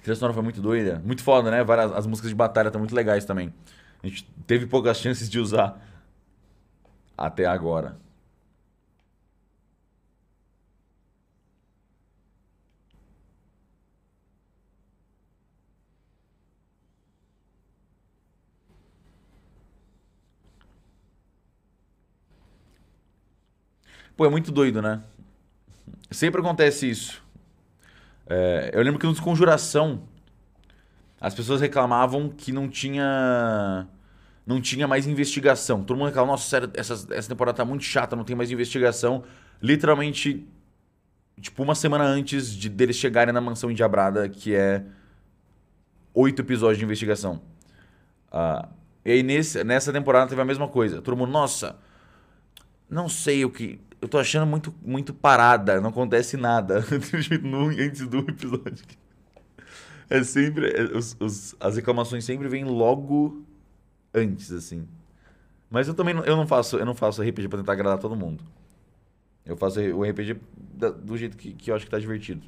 A trilha sonora foi muito doida. Muito foda, né? Várias, as músicas de batalha estão muito legais também. A gente teve poucas chances de usar até agora. Pô, é muito doido, né? Sempre acontece isso. É, eu lembro que nos Conjuração, as pessoas reclamavam que não tinha não tinha mais investigação. Todo mundo reclamava, nossa, sério, essa, essa temporada tá muito chata, não tem mais investigação. Literalmente, tipo, uma semana antes de deles chegarem na mansão endiabrada, que é oito episódios de investigação. Uh, e aí, nesse, nessa temporada, teve a mesma coisa. Todo mundo, nossa, não sei o que eu tô achando muito, muito parada, não acontece nada antes do episódio. É sempre. É, os, os, as reclamações sempre vêm logo antes, assim. Mas eu também não, eu não faço, eu não faço RPG pra tentar agradar todo mundo. Eu faço o RPG da, do jeito que, que eu acho que tá divertido.